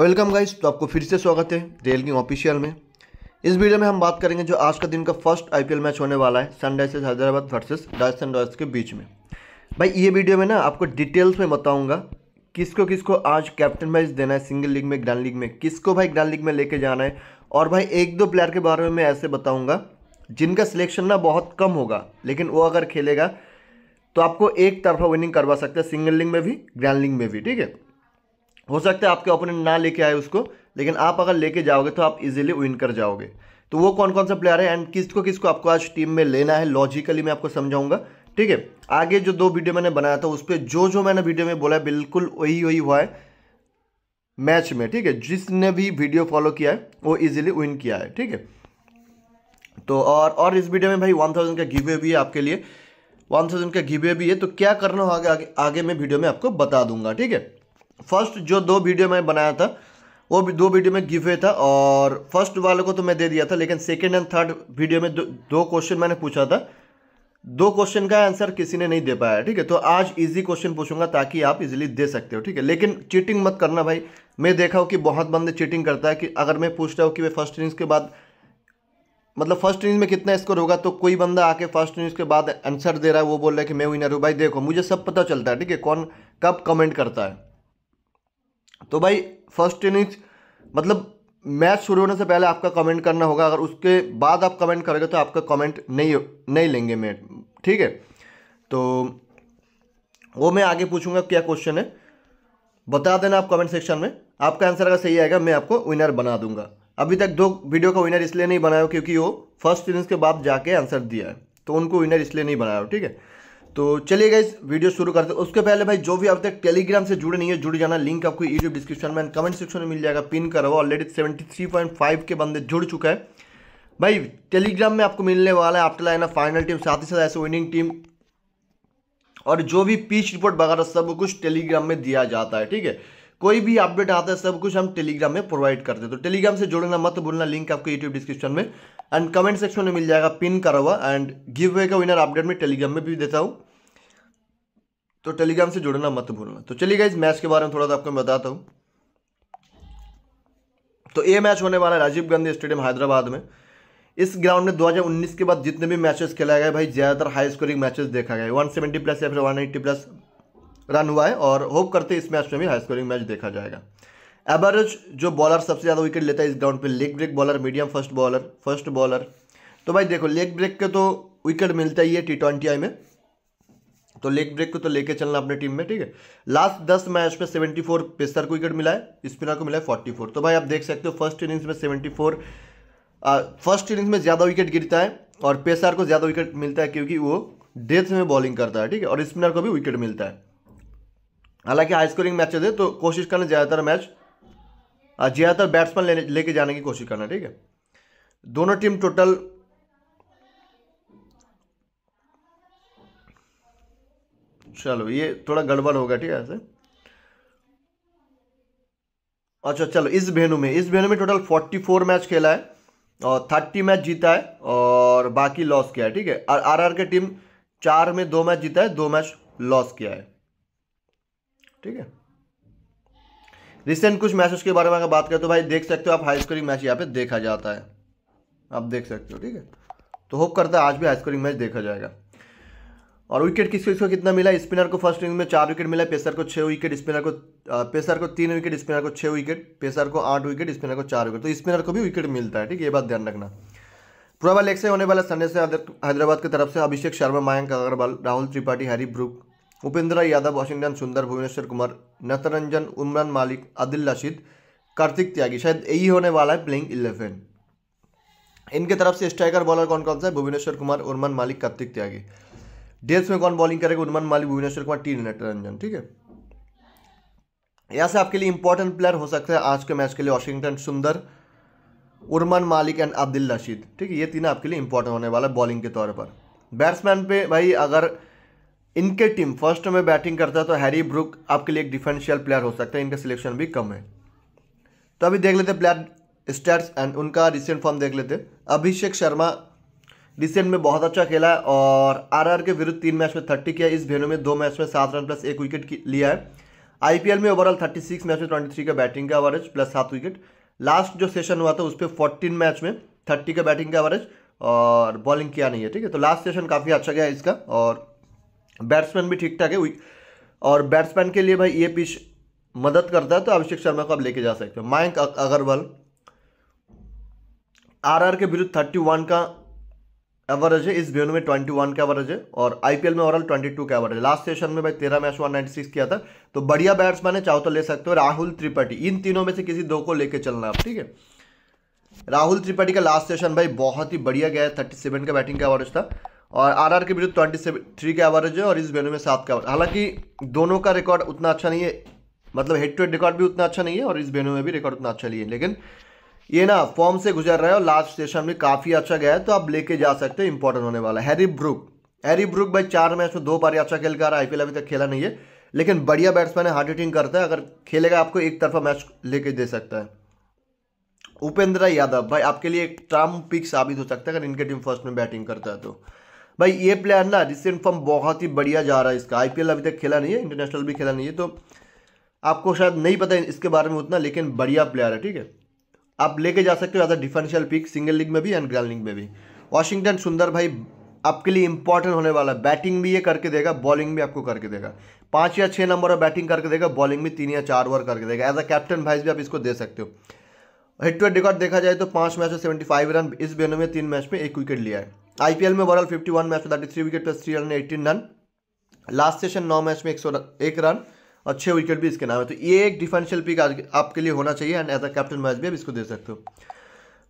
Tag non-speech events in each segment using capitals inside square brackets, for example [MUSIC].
welcome guys तो आपको फिर से स्वागत है रेल की ऑफिशियल में इस वीडियो में हम बात करेंगे जो आज का दिन का फर्स्ट आईपीएल मैच होने वाला है Sunrisers Hyderabad versus Rajasthan Royals के बीच में भाई ये वीडियो में ना आपको डिटेल्स में बताऊंगा किसको किसको आज कैप्टन मैच देना है सिंगल लीग में ग्रैंड लीग में किसको भाई ग्रैंड लीग में लेके जाना है और भाई एक दो प्लेयर के बारे में मैं ऐसे बताऊँगा जिनका सिलेक्शन ना बहुत कम होगा लेकिन वो अगर खेलेगा तो आपको एक तरफा विनिंग करवा सकते हैं सिंगल लीग में भी ग्रैंड लीग में भी ठीक है हो सकता है आपके ओपोनेंट ना लेके आए उसको लेकिन आप अगर लेके जाओगे तो आप इजीली विन कर जाओगे तो वो कौन कौन सा प्लेयर है एंड किसको किसको आपको आज टीम में लेना है लॉजिकली मैं आपको समझाऊंगा ठीक है आगे जो दो वीडियो मैंने बनाया था उस पर जो जो मैंने वीडियो में बोला है बिल्कुल वही वही हुआ है मैच में ठीक है जिसने भी वीडियो फॉलो किया है वो इजिली विन किया है ठीक है तो और और इस वीडियो में भाई वन थाउजेंड का गिवे भी है आपके लिए वन थाउजेंड का गिवे भी है तो क्या करना होगा आगे आगे मैं वीडियो में आपको बता दूंगा ठीक है फर्स्ट जो दो वीडियो मैं बनाया था वो भी दो वीडियो में गिवे था और फर्स्ट वाले को तो मैं दे दिया था लेकिन सेकेंड एंड थर्ड वीडियो में दो, दो क्वेश्चन मैंने पूछा था दो क्वेश्चन का आंसर किसी ने नहीं दे पाया ठीक है तो आज इजी क्वेश्चन पूछूंगा ताकि आप इजीली दे सकते हो ठीक है लेकिन चीटिंग मत करना भाई मैं देखा हूँ कि बहुत बंदे चीटिंग करता है कि अगर मैं पूछ रहा हूँ कि वे फर्स्ट इनिंग्स के बाद मतलब फर्स्ट इनिंग्स में कितना स्कोर होगा तो कोई बंदा आके फर्स्ट इनिंग्स के बाद आंसर दे रहा है वो बोल रहा है कि मैं विनर हूँ भाई देखो मुझे सब पता चलता है ठीक है कौन कब कमेंट करता है तो भाई फर्स्ट इनिंग्स मतलब मैच शुरू होने से पहले आपका कमेंट करना होगा अगर उसके बाद आप कमेंट करोगे तो आपका कमेंट नहीं नहीं लेंगे मैं ठीक है तो वो मैं आगे पूछूंगा क्या क्वेश्चन है बता देना आप कमेंट सेक्शन में आपका आंसर अगर सही आएगा मैं आपको विनर बना दूंगा अभी तक दो वीडियो का विनर इसलिए नहीं बनाया क्योंकि वो फर्स्ट इनिंग्स के बाद जाके आंसर दिया है तो उनको विनर इसलिए नहीं बनाया ठीक है तो चलिए गाइस वीडियो शुरू करते हैं उसके पहले भाई जो भी अब तक टेलीग्राम से जुड़े नहीं है जुड़ जाना लिंक आपको यूट्यूब डिस्क्रिप्शन में कमेंट सेक्शन में मिल जाएगा पिन करा हुआ already seventy three point five के बंदे जुड़ चुका है भाई टेलीग्राम में आपको मिलने वाला है आपके लाइन फाइनल टीम साथ ही साथ ऐसे विनिंग टीम और जो भी पीच रिपोर्ट वगैरह सब कुछ टेलीग्राम में दिया जाता है ठीक है कोई भी अपडेट आता है सब कुछ हम टेलीग्राम में प्रोवाइड करते हैं तो टेलीग्राम से जुड़ना मत भूलना लिंक आपको यूट्यूब डिस्क्रिप्शन में एंड कमेंट सेक्शन में मिल जाएगा पिन करा हुआ एंड गिव वे का विनर अपडेट में टेलीग्राम में भी देता हूँ तो टेलीग्राम से जुड़ना मत भूलना तो चलिए इस मैच के बारे में थोड़ा सा आपको मैं बताता हूँ तो ये मैच होने वाला है राजीव गांधी स्टेडियम हैदराबाद में इस ग्राउंड में 2019 के बाद जितने भी मैचेस खेला गया भाई ज़्यादातर हाई स्कोरिंग मैचेस देखा गया 170 प्लस या फिर 180 प्लस रन हुआ है और होप करते हैं इस मैच में भी हाई स्कोरिंग मैच देखा जाएगा एवरेज जो बॉलर सबसे ज़्यादा विकेट लेता है इस ग्राउंड पे leg break bowler medium fast bowler fast bowler तो भाई देखो लेग ब्रेक के तो विकेट मिलता ही है टी ट्वेंटी आई में तो लेग ब्रेक को तो लेके चलना अपने टीम में ठीक है लास्ट दस मैच में सेवेंटी फोर पेसर को विकेट मिला है स्पिनर को मिला है फोर्टी फोर तो भाई आप देख सकते हो फर्स्ट इनिंग्स में सेवेंटी फोर फर्स्ट इनिंग्स में ज़्यादा विकेट गिरता है और पेसर को ज़्यादा विकेट मिलता है क्योंकि वो डेथ में बॉलिंग करता है ठीक है और स्पिनर को भी विकेट मिलता है हालांकि हाई स्कोरिंग मैच है तो कोशिश करना ज़्यादातर मैच ज़्यादातर बैट्समैन लेने लेके जाने की कोशिश करना ठीक है दोनों टीम टोटल चलो ये थोड़ा गड़बड़ होगा ठीक है ऐसे अच्छा चलो इस वेन्यू में इस वेन्यू में टोटल फोर्टी फोर मैच खेला है और थर्टी मैच जीता है और बाकी लॉस किया है ठीक है आर आर के टीम चार में दो मैच जीता है दो मैच लॉस किया है ठीक है रिसेंट कुछ मैचेस के बारे में अगर बात करें तो भाई देख सकते हो आप हाई स्कोरिंग मैच यहाँ पे देखा जाता है आप देख सकते हो ठीक है तो होप करता है आज भी हाई स्कोरिंग मैच देखा जाएगा और विकेट किस किसको कितना मिला स्पिनर को फर्स्ट इनिंग में चार विकेट मिला पेसर को छः विकेट स्पिनर को पेसर को तीन विकेट स्पिनर को छः विकेट पेसर को आठ विकेट स्पिनर को चार विकेट तो स्पिनर को भी विकेट मिलता है ठीक है ये बात ध्यान रखना प्रोबा लेग से होने वाला संडे से हैदराबाद की तरफ से अभिषेक शर्मा मयंक अग्रवाल राहुल त्रिपाठी हरी ब्रुक उपेंद्र यादव वाशिंगटन सुंदर भुवनेश्वर कुमार नतरंजन उमरान मालिक आदिल रशीद कार्तिक त्यागी शायद यही होने वाला है प्लेइंग इलेवन इनके तरफ से स्ट्राइकर बॉलर कौन कौन सा है भुवनेश्वर कुमार उर्मन मालिक कार्तिक त्यागी डेथ में कौन बॉलिंग करेगा उर्मन मालिक भुवनेश्वर कुमार टी नटरंजन ठीक है यहाँ से आपके लिए इंपॉर्टेंट प्लेयर हो सकते हैं आज के मैच के लिए वॉशिंगटन सुंदर उर्मन मालिक एंड अब्दुल रशीद ठीक है ये तीन आपके लिए इंपॉर्टेंट होने वाला है बॉलिंग के तौर पर बैट्समैन पे भाई अगर इनके टीम फर्स्ट में बैटिंग करता है तो हैरी ब्रुक आपके लिए एक डिफेंशियल प्लेयर हो सकता है इनका सिलेक्शन भी कम है तो अभी देख लेते प्लेयर स्टेट्स एंड उनका रिसेंट फॉर्म देख लेते अभिषेक शर्मा रिसेंट में बहुत अच्छा खेला है और आरआर के विरुद्ध तीन मैच में थर्टी किया इस वेन्यू में दो मैच में सात रन प्लस एक विकेट लिया है आईपीएल में ओवरऑल थर्टी सिक्स मैच में ट्वेंटी थ्री का बैटिंग का एवरेज प्लस सात विकेट लास्ट जो सेशन हुआ था उस पर फोर्टीन मैच में थर्टी का बैटिंग का एवरेज और बॉलिंग किया नहीं है ठीक है तो लास्ट सेशन काफ़ी अच्छा गया इसका और बैट्समैन भी ठीक ठाक है और बैट्समैन के लिए भाई ये पिच मदद करता है तो अभिषेक शर्मा को आप लेके जा सकते हो मयंक अग्रवाल आरआर के विरुद्ध थर्टी वन का एवरेज है इस बेन में ट्वेंटी वन का एवरेज है और आईपीएल में ओवरऑल ट्वेंटी टू का एवरेज है लास्ट सेशन में भाई तेरह मैच वन नाइनटी सिक्स किया था तो बढ़िया बैट्समैन है चाहो तो ले सकते हो राहुल त्रिपाठी इन तीनों में से किसी दो को लेकर चलना आप ठीक है राहुल त्रिपाठी का लास्ट सेशन भाई बहुत ही बढ़िया गया थर्टी सेवन का बैटिंग का एवरेज था और आरआर के विरुद्ध ट्वेंटी सेवन थ्री का एवरेज है और इस वेन्यू में सात का एवरेज हालांकि दोनों का रिकॉर्ड उतना अच्छा नहीं है मतलब हेड टू हेड रिकॉर्ड भी उतना अच्छा नहीं है और इस वेन्यू में भी रिकॉर्ड उतना अच्छा नहीं है लेकिन ये ना फॉर्म से गुजर रहा है और लास्ट सेशन में काफ़ी अच्छा गया है तो आप लेके जा सकते हैं इंपॉर्टेंट होने वाला है हैरी ब्रुक हैरी ब्रुक भाई चार मैच में दो बार अच्छा खेल कर रहा है आईपीएल अभी तक खेला नहीं है लेकिन बढ़िया बैट्समैन है हार्ड हिटिंग करता है अगर खेलेगा आपको एक तरफा मैच लेके दे सकता है उपेंद्र यादव भाई आपके लिए एक ट्राम पिक साबित हो सकता है अगर इनके टीम फर्स्ट में बैटिंग करता है तो भाई ये प्लेयर ना रिसेंट फॉर्म बहुत ही बढ़िया जा रहा है इसका आईपीएल अभी तक खेला नहीं है इंटरनेशनल भी खेला नहीं है तो आपको शायद नहीं पता इसके बारे में उतना लेकिन बढ़िया प्लेयर है ठीक है आप लेके जा सकते हो ज़्यादा डिफेंशियल पिक सिंगल लीग में भी एंड ग्रैंड लीग में भी वाशिंगटन सुंदर भाई आपके लिए इंपॉर्टेंट होने वाला है बैटिंग भी ये करके देगा बॉलिंग भी आपको करके देगा पाँच या छः नंबर और बैटिंग करके देगा बॉलिंग भी तीन या चार ओवर करके देगा एज अ कैप्टन भाई भी आप इसको दे सकते हो हिट टू रिकॉर्ड देखा जाए तो पाँच मैच में सेवेंटी फाइव रन इस बेनो में तीन मैच में एक विकेट लिया है आईपीएल में overall 51 match thirty three wicket plus three run eighteen run last session नौ मैच में एक सौ एक रन और छः विकेट भी इसके नाम है तो ये एक डिफेंशियल पिक आज आपके लिए होना चाहिए and as a captain match भी आप इसको दे सकते हो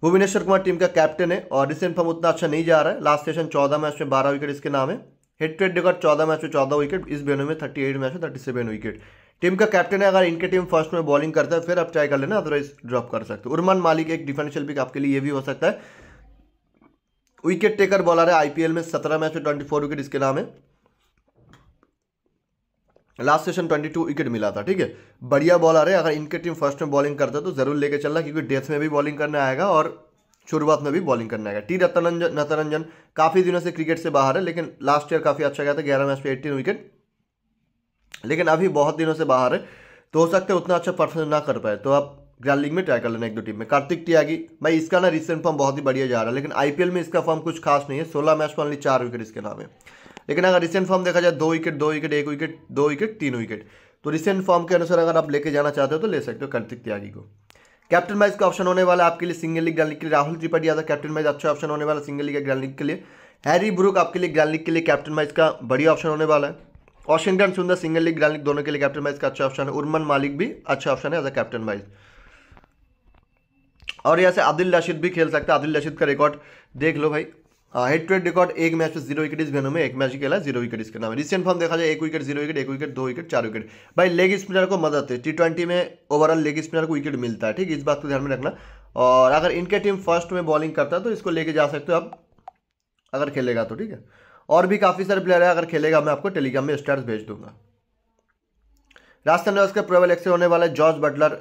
भुवनेश्वर कुमार टीम का कैप्टन है और रिसेंट फॉर्म उतना अच्छा नहीं जा रहा है लास्ट सेशन चौदह मैच में बारह विकेट इसके नाम है टू रेट देखो चौदह मैच में चौदह विकेट इस बेनो में थर्टी एट मैच में थर्टी सेवन विकेट टीम का कैप्टन है अगर इनके टीम फर्स्ट में बॉलिंग करता है फिर आप ट्राई कर लेना अदरवाइज ड्रॉप कर सकते हो उर्मान मालिक एक डिफेंशियल पिक आपके लिए ये भी हो सकता है विकेट टेकर बॉलर है आईपीएल में सत्रह मैच में ट्वेंटी फोर विकेट इसके नाम है last session twenty two wicket मिला था ठीक है बढ़िया बॉलर है अगर इनके टीम फर्स्ट में बॉलिंग करता है तो जरूर लेके चलना क्योंकि डेथ में भी बॉलिंग करने आएगा और शुरुआत में भी बॉलिंग करने आएगा टी रतनंजन नतरंजन काफ़ी दिनों से क्रिकेट से बाहर है लेकिन लास्ट ईयर काफ़ी अच्छा गया था ग्यारह मैच पे एट्टीन विकेट लेकिन अभी बहुत दिनों से बाहर है तो हो सकता है उतना अच्छा परफॉर्म ना कर पाए तो आप ग्रैंड में ट्राई कर लेना एक दो टीम में कार्तिक त्यागी भाई इसका ना रिसेंट फॉर्म बहुत ही बढ़िया जा रहा है लेकिन आईपीएल में इसका फॉर्म कुछ खास नहीं है सोलह मैच में ऑनली चार विकेट इसके नाम है लेकिन अगर रिसेंट फॉर्म देखा जाए दो विकेट दो विकेट एक विकेट दो विकेट तीन विकेट तो रिसेंट फॉर्म के अनुसार अगर आप लेके जाना चाहते हो तो ले सकते हो कार्तिक त्यागी को कैप्टन मैच का ऑप्शन होने वाला आपके लिए सिंगल लीग ग्रैंड लीग के लिए राहुल त्रिपाठी यादव कैप्टन मैच अच्छा ऑप्शन होने वाला सिंगल लीग या ग्रैंड लीग के लिए हैरी ब्रुक आपके लिए ग्रैंड लीग के लिए कैप्टन मैच का बढ़िया ऑप्शन होने वाला है वॉशिंगटन सुंदर सिंगल लीग ग्रैंड लीग दोनों के लिए कैप्टन मैच का अच्छा ऑप्शन है उर्मन मालिक भी अच्छा ऑप्शन है एज अ कैप्टन मैच और यहाँ से आदिल रशीद भी खेल सकता है आदिल रशीद का रिकॉर्ड देख लो भाई हेड टू हेड रिकॉर्ड एक मैच में जीरो विकेट इस वेनो में एक मैच खेला जीरो विकेट इसके नाम रिसेंट फॉर्म देखा जाए एक विकेट जीरो विकेट एक विकेट दो विकेट चार विकेट भाई लेग स्पिनर को मदद है टी ट्वेंटी में ओवरऑल लेग स्पिनर को विकेट मिलता है ठीक इस बात को ध्यान में रखना और अगर इनके टीम फर्स्ट में बॉलिंग करता है तो इसको लेके जा सकते हो आप अगर खेलेगा तो ठीक है और भी काफ़ी सारे प्लेयर है अगर खेलेगा मैं आपको टेलीग्राम में स्टार्स भेज दूंगा राजस्थान रॉयल्स का प्रोबल एक्सर होने वाला जॉर्ज Buttler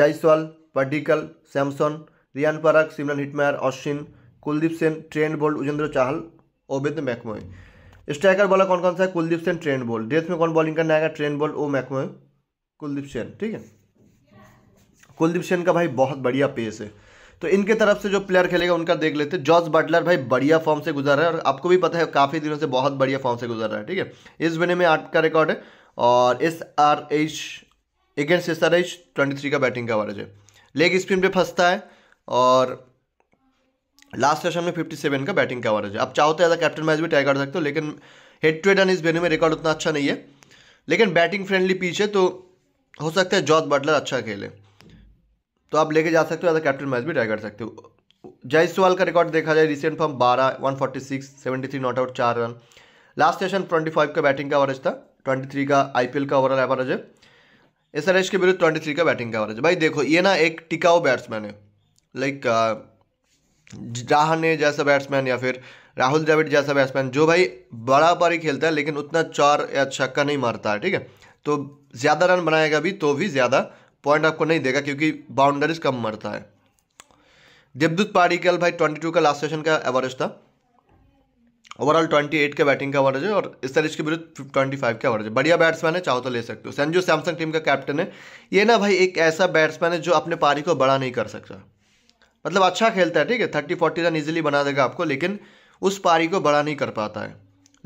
Jaiswal Padikkal Samson Riyan Parag Shimron Hetmyer Ashwin Kuldeep Sen Trent Boult Yuzvendra Chahal Obed McCoy striker बोला कौन कौन सा है Kuldeep Sen Trent Boult death में कौन बॉलिंग करने आएगा ट्रेंड बोल्ड ओ मैकमय कुलदीप सेन ठीक है कुलदीप सेन का भाई बहुत बढ़िया पेस है तो इनके तरफ से जो प्लेयर खेलेगा उनका देख लेते हैं जॉर्ज बटलर भाई बढ़िया फॉर्म से गुजर रहा है और आपको भी पता है काफ़ी दिनों से बहुत बढ़िया फॉर्म से गुजर रहा है ठीक है इस बने में आठ का रिकॉर्ड है और S R H against S R H twenty three का बैटिंग का वर्ज है लेग स्पिन पे फंसता है और लास्ट सेशन में 57 का बैटिंग का एवरेज है आप चाहो तो एज अ कैप्टन मैच भी ट्राई कर सकते हो लेकिन हेड टू हेड इस वेन्यू में रिकॉर्ड उतना अच्छा नहीं है लेकिन बैटिंग फ्रेंडली पीछे तो हो सकता है जॉर्ज बटलर अच्छा खेले तो आप लेके जा सकते हो एज कैप्टन मैच भी ट्राई कर सकते हो जायसवाल का रिकॉर्ड देखा जाए रिसेंट फॉर्म बारह one forty six seventy three not out चार run last session twenty five का बैटिंग का एवरेज था ट्वेंटी थ्री का आई का ओवरऑल एवरेज है एस आर एच के विरुद्ध ट्वेंटी थ्री का बैटिंग का एवरेज भाई देखो ये ना एक टिकाऊ बैट्समैन है लाइक ने uh, जैसा बैट्समैन या फिर राहुल द्रविड जैसा बैट्समैन जो भाई बड़ा पारी ही खेलता है लेकिन उतना चार या छक्का नहीं मारता है ठीक है तो ज़्यादा रन बनाएगा भी तो भी ज़्यादा पॉइंट आपको नहीं देगा क्योंकि बाउंड्रीज कम मरता है देवदूत पाड़ीकल भाई ट्वेंटी टू का लास्ट सेशन का एवरेज था ओवरऑल 28 के बैटिंग का एवरेज है और इस तरह के विरुद्ध 25 का एवरेज है बढ़िया बैट्समैन है चाहो तो ले सकते हो संजू सैमसंग टीम का कैप्टन है ये ना भाई एक ऐसा बैट्समैन है जो अपने पारी को बड़ा नहीं कर सकता मतलब अच्छा खेलता है ठीक है थर्टी फोर्टी रन ईजिली बना देगा आपको लेकिन उस पारी को बड़ा नहीं कर पाता है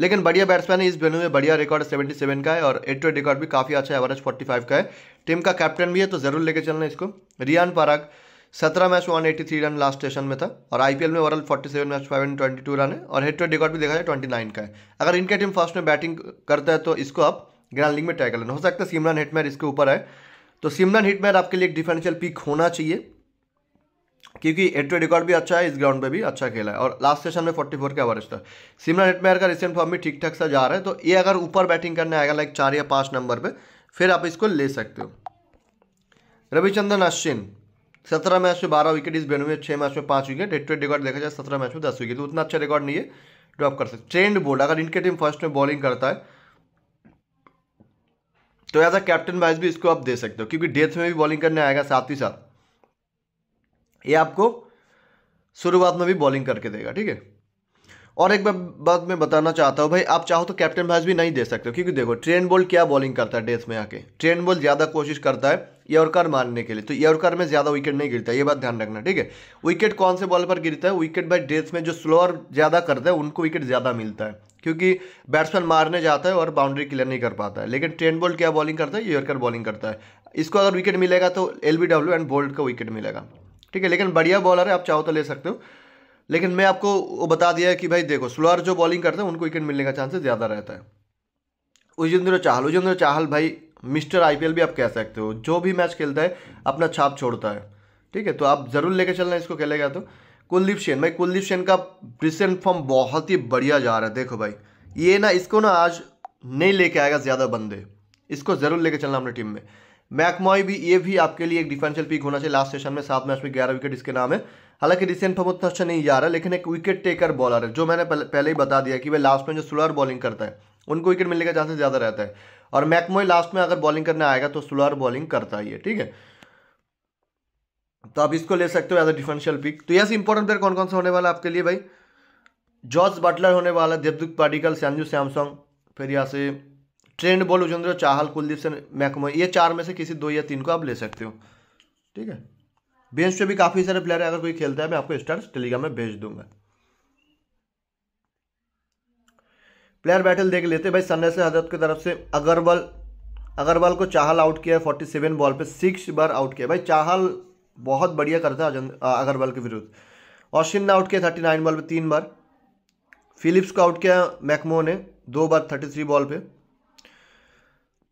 लेकिन बढ़िया बैट्समैन है इस वेन्यू में बढ़िया रिकॉर्ड 77 का है और एट रिकॉर्ड भी काफ़ी अच्छा है एवरेज 45 का है टीम का कैप्टन भी है तो ज़रूर लेके चलना इसको रियान पाराग सत्रह match one eighty three run last session में था और आईपीएल में overall forty seven match five and twenty two run है और हेड टू रिकॉर्ड भी देखा जाए ट्वेंटी नाइन का है अगर इनके टीम फर्स्ट में बैटिंग करता है तो इसको आप ग्रैंड लीग में ट्राई कर लेना हो सकता है सिमरन हिटमेयर इसके ऊपर है तो सिमरन हिटमेयर आपके लिए एक डिफेंशियल पिक होना चाहिए क्योंकि टू रिकॉर्ड भी अच्छा है इस ग्राउंड पे भी अच्छा खेला है और लास्ट सेशन में 44 का एवरेज था सिमरन हेटमेयर का रिसेंट फॉर्म भी ठीक ठाक सा जा रहा है तो ये अगर ऊपर बैटिंग करने आएगा लाइक चार या पाँच नंबर पर फिर आप इसको ले सकते हो रविचंद्रन अश्विन सत्रह मैच में बारह विकेट इस बेनू में छः मैच में पाँच विकेट टू रिकॉर्ड देखा जाए सत्रह मैच में दस विकेट तो उतना अच्छा रिकॉर्ड नहीं है ड्रॉप कर सकते ट्रेंड बोर्ड अगर इनके टीम फर्स्ट में बॉलिंग करता है तो एज अ कैप्टन वाइज भी इसको आप दे सकते हो क्योंकि डेथ में भी बॉलिंग करने आएगा साथ ही साथ ये आपको शुरुआत में भी बॉलिंग करके देगा ठीक है और एक बात मैं बताना चाहता हूँ भाई आप चाहो तो कैप्टन भाज भी नहीं दे सकते क्योंकि देखो ट्रेन बोल क्या बॉलिंग करता है डेथ में आके ट्रेन बोल ज़्यादा कोशिश करता है यॉर्कर मारने के लिए तो यॉर्कर में ज़्यादा विकेट नहीं गिरता ये बात ध्यान रखना ठीक है विकेट कौन से बॉल पर गिरता है विकेट भाई डेथ में जो स्लोअर ज़्यादा करता है उनको विकेट ज़्यादा मिलता है क्योंकि बैट्समैन मारने जाता है और बाउंड्री क्लियर नहीं कर पाता है लेकिन ट्रेन बोल क्या बॉलिंग करता है यॉर्कर बॉलिंग करता है इसको अगर विकेट मिलेगा तो एल एंड बोल्ट का विकेट मिलेगा ठीक है लेकिन बढ़िया बॉलर है आप चाहो तो ले सकते हो लेकिन मैं आपको बता दिया है कि भाई देखो स्लोअर जो बॉलिंग करते हैं उनको विकेट मिलने का चांसेस ज़्यादा रहता है उजेंद्र चाहल उजेंद्र चाहल भाई मिस्टर आईपीएल भी आप कह सकते हो जो भी मैच खेलता है अपना छाप छोड़ता है ठीक है तो आप ज़रूर लेके चलना इसको खेलेगा तो कुलदीप सेन भाई कुलदीप सेन का रिसेंट फॉर्म बहुत ही बढ़िया जा रहा है देखो भाई ये ना इसको ना आज नहीं लेके आएगा ज़्यादा बंदे इसको ज़रूर लेके चलना अपनी टीम में मैकमॉय भी ये भी आपके लिए एक डिफेंशियल पिक होना चाहिए लास्ट सेशन में सात मैच में ग्यारह विकेट इसके नाम है हालांकि रिसेंट फॉर्म उतना तो अच्छा नहीं जा रहा लेकिन एक विकेट टेकर बॉलर है जो मैंने पहले ही बता दिया कि वह लास्ट में जो स्लोअर बॉलिंग करता है उनको विकेट मिलने का चांसेस ज़्यादा रहता है और मैकमोई लास्ट में अगर बॉलिंग करने आएगा तो स्लोअर बॉलिंग करता ही है ठीक है तो आप इसको ले सकते हो एज अ डिफरेंशियल पिक तो यस इंपॉर्टेंट प्लेयर कौन कौन सा होने वाला आपके लिए भाई जॉर्ज बटलर होने वाला देवदूत पाटिकल सैंजू सैमसंग फिर यहाँ से Trent Boult Yuzvendra Chahal Kuldeep Singh McCoy ये चार में से किसी दो या तीन को आप ले सकते हो ठीक है बेंच पे भी काफ़ी सारे प्लेयर है अगर कोई खेलता है मैं आपको स्टार टेलीग्राम में भेज दूंगा प्लेयर बैटल देख लेते भाई सनराइजर हजरत की तरफ से अगरवाल अगरवाल को चाहल आउट किया है फोर्टी सेवन बॉल पे सिक्स बार आउट किया भाई चाहल बहुत बढ़िया करता है अगरवाल के विरुद्ध ऑस्टिन ने आउट किया थर्टी नाइन बॉल पे तीन बार फिलिप्स को आउट किया मैकमो ने दो बार थर्टी थ्री बॉल पे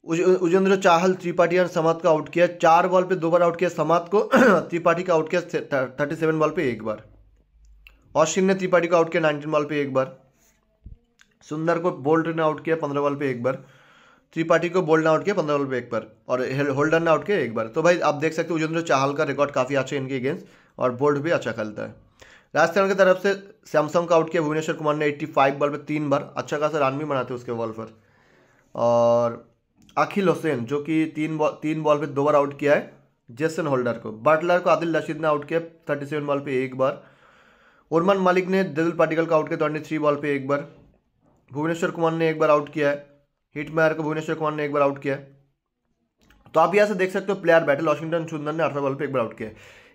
उजेंद्र चाहल त्रिपाठी और समात को आउट किया चार बॉल पे दो बार आउट किया समाध को [CLEARS THROAT] त्रिपाठी का आउट किया थर्टी सेवन बॉल पे एक बार ऑस्टिन ने त्रिपाठी को आउट किया नाइनटीन बॉल पे एक बार सुंदर को बोल्ट ने आउट किया पंद्रह बॉल पे एक बार त्रिपाठी को बोल्ड ने आउट किया पंद्रह बॉल पे एक बार और होल्डर ने आउट किया एक बार तो भाई आप देख सकते हो उजेंद्र चाहल का रिकॉर्ड काफ़ी अच्छा है इनके अगेंस्ट और बोल्ड भी अच्छा खेलता है राजस्थान की तरफ से सैमसंग का आउट किया भुवनेश्वर कुमार ने एट्टी फाइव बॉल पर तीन बार अच्छा खासा रन भी बनाते उसके बॉल पर और अखिल हुसैन जो कि तीन बॉल तीन बॉल पे दो बार आउट किया है जेसन होल्डर को बटलर को आदिल रशीद ने आउट किया थर्टी सेवन बॉल पे एक बार उरमान मालिक ने दिल पाटिकल को आउट किया ट्वेंटी थ्री बॉल पे एक बार भुवनेश्वर कुमार ने एक बार आउट किया है हिट मैर को भुवनेश्वर कुमार ने एक बार आउट किया तो आप यहाँ से देख सकते हो प्लेयर बैटल वॉशिंगटन सुंदर ने अठारह बॉल पर एक बार आउट किया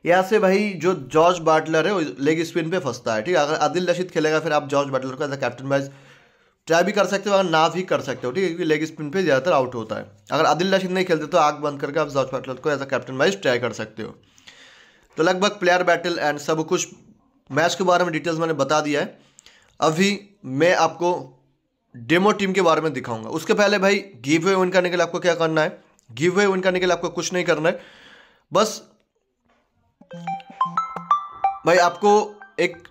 यहाँ से भाई जो जॉर्ज बाटलर है वो लेग स्पिन पे फंसता है ठीक है अगर आदिल रशीद खेलेगा फिर आप जॉर्ज बाटलर को as a captain wise try भी कर सकते हो अगर ना भी कर सकते हो ठीक है क्योंकि लेग स्पिन पे ज़्यादातर आउट होता है अगर आदिल रशीद नहीं खेलते तो आग बंद करके आप जॉर्ज पैटल को as a captain wise try कर सकते हो तो लगभग प्लेयर बैटल एंड सब कुछ मैच के बारे में डिटेल्स मैंने बता दिया है अभी मैं आपको डेमो टीम के बारे में दिखाऊंगा उसके पहले भाई गिव वे विन करने के लिए आपको क्या करना है गिव वे विन करने के लिए आपको कुछ नहीं करना है बस भाई आपको एक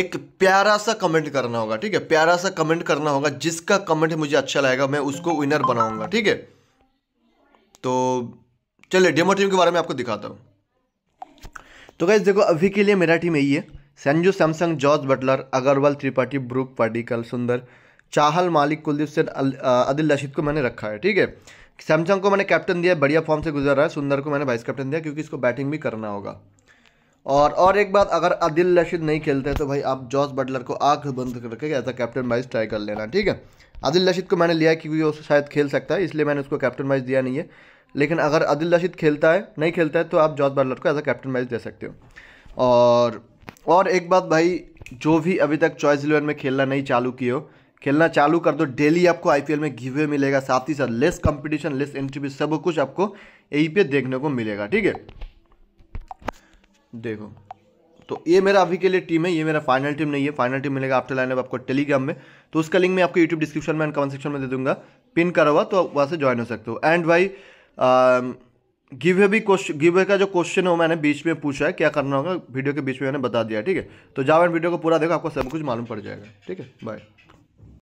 एक प्यारा सा कमेंट करना होगा ठीक है प्यारा सा कमेंट करना होगा जिसका कमेंट मुझे अच्छा लगेगा मैं उसको विनर बनाऊंगा ठीक है तो चलिए डेमो टीम के बारे में आपको दिखाता हूँ तो गैस देखो अभी के लिए मेरा टीम यही है Sanju Samson George Buttler Agarwal Tripathi Brook Padikkal Sundar Chahal मालिक कुलदीप सेठ आदिल रशीद को मैंने रखा है ठीक है सैमसंग को मैंने कैप्टन दिया बढ़िया फॉर्म से गुजर रहा है सुंदर को मैंने वाइस कैप्टन दिया क्योंकि इसको बैटिंग भी करना होगा और और एक बात अगर आदिल रशीद नहीं खेलते हैं तो भाई आप जॉस बटलर को आंख बंद करके as a captain wise try कर लेना ठीक है आदिल रशीद को मैंने लिया क्योंकि वो शायद खेल सकता है इसलिए मैंने उसको कैप्टन वाइज दिया नहीं है लेकिन अगर आदिल रशीद खेलता है नहीं खेलता है तो आप जॉस बटलर को एज अ कैप्टन वाइज दे सकते हो और और एक बात भाई जो भी अभी तक चॉइस इलेवन में खेलना नहीं चालू किए हो खेलना चालू कर दो डेली आपको आईपीएल में गिवे मिलेगा साथ ही साथ लेस कंपटीशन लेस एंट्री सब कुछ आपको यहीं पे देखने को मिलेगा ठीक है देखो तो ये मेरा अभी के लिए टीम है ये मेरा फाइनल टीम नहीं है फाइनल टीम मिलेगा आफ्टर लाइन आपको टेलीग्राम में तो उसका लिंक मैं आपको यूट्यूब डिस्क्रिप्शन में कमेंट सेक्शन में दे दूंगा पिन करा हुआ तो वहाँ से ज्वाइन हो सकते हो एंड भाई गिव वे भी क्वेश्चन गिव वे का जो क्वेश्चन है वो मैंने बीच में पूछा है क्या करना होगा वीडियो के बीच में मैंने बता दिया ठीक है तो जाओ वीडियो को पूरा देखो आपको सब कुछ मालूम पड़ जाएगा ठीक है बाय